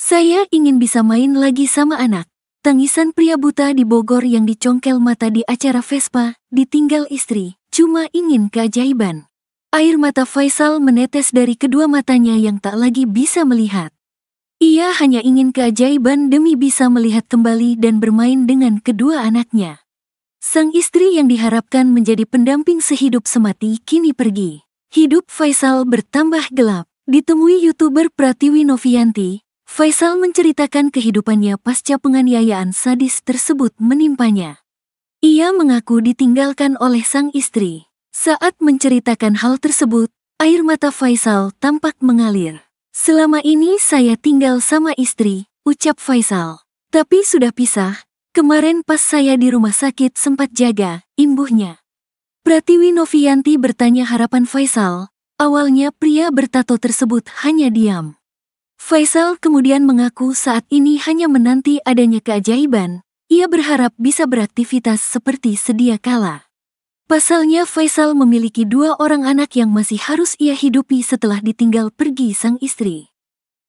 Saya ingin bisa main lagi sama anak. Tangisan pria buta di Bogor yang dicongkel mata di acara Vespa, ditinggal istri, cuma ingin keajaiban. Air mata Faisal menetes dari kedua matanya yang tak lagi bisa melihat. Ia hanya ingin keajaiban demi bisa melihat kembali dan bermain dengan kedua anaknya. Sang istri yang diharapkan menjadi pendamping sehidup semati kini pergi. Hidup Faisal bertambah gelap. Ditemui YouTuber Pratiwi Novianti, Faisal menceritakan kehidupannya pasca penganiayaan sadis tersebut menimpanya. Ia mengaku ditinggalkan oleh sang istri. Saat menceritakan hal tersebut, air mata Faisal tampak mengalir. Selama ini saya tinggal sama istri, ucap Faisal. Tapi sudah pisah, kemarin pas saya di rumah sakit sempat jaga, imbuhnya. Pratiwi Novianti bertanya harapan Faisal, awalnya pria bertato tersebut hanya diam. Faisal kemudian mengaku saat ini hanya menanti adanya keajaiban. Ia berharap bisa beraktivitas seperti sedia kala. Pasalnya Faisal memiliki dua orang anak yang masih harus ia hidupi setelah ditinggal pergi sang istri.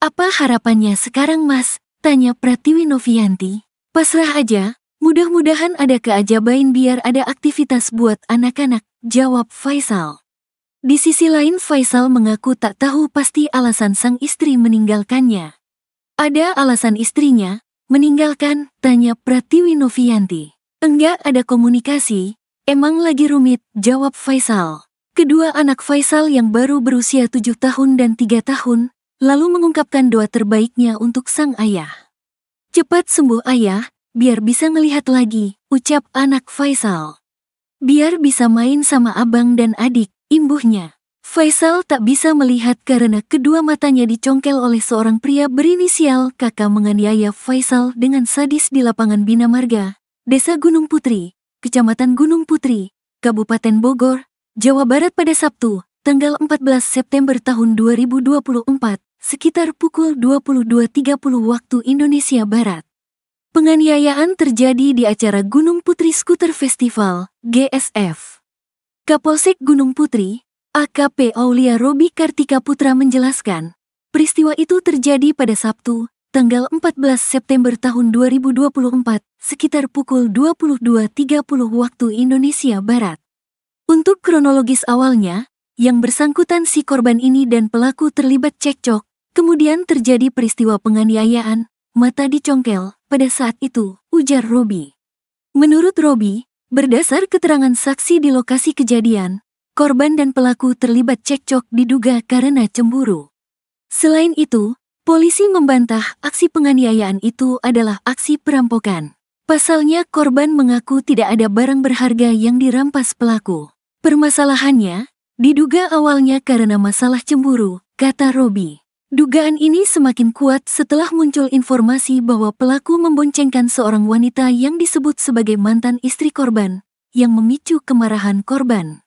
Apa harapannya sekarang mas? Tanya Pratiwi Novianti. Pasrah aja, mudah-mudahan ada keajaiban biar ada aktivitas buat anak-anak, jawab Faisal. Di sisi lain Faisal mengaku tak tahu pasti alasan sang istri meninggalkannya. Ada alasan istrinya, meninggalkan, tanya Pratiwi Novianti. Enggak ada komunikasi, emang lagi rumit, jawab Faisal. Kedua anak Faisal yang baru berusia tujuh tahun dan tiga tahun, lalu mengungkapkan doa terbaiknya untuk sang ayah. Cepat sembuh ayah, biar bisa melihat lagi, ucap anak Faisal. Biar bisa main sama abang dan adik, Imbuhnya, Faisal tak bisa melihat karena kedua matanya dicongkel oleh seorang pria berinisial kakak menganiaya Faisal dengan sadis di lapangan Bina Marga, Desa Gunung Putri, Kecamatan Gunung Putri, Kabupaten Bogor, Jawa Barat pada Sabtu, tanggal 14 September tahun 2024, sekitar pukul 22.30 waktu Indonesia Barat. Penganiayaan terjadi di acara Gunung Putri Scooter Festival, GSF. Kapolsek Gunung Putri, AKP Aulia Robi Kartika Putra menjelaskan, peristiwa itu terjadi pada Sabtu, tanggal 14 September tahun 2024, sekitar pukul 22.30 waktu Indonesia Barat. Untuk kronologis awalnya, yang bersangkutan si korban ini dan pelaku terlibat cekcok, kemudian terjadi peristiwa penganiayaan, mata dicongkel, pada saat itu, ujar Robi. Menurut Robi, Berdasar keterangan saksi di lokasi kejadian, korban dan pelaku terlibat cekcok diduga karena cemburu. Selain itu, polisi membantah aksi penganiayaan itu adalah aksi perampokan. Pasalnya korban mengaku tidak ada barang berharga yang dirampas pelaku. Permasalahannya, diduga awalnya karena masalah cemburu, kata Robi. Dugaan ini semakin kuat setelah muncul informasi bahwa pelaku memboncengkan seorang wanita yang disebut sebagai mantan istri korban, yang memicu kemarahan korban.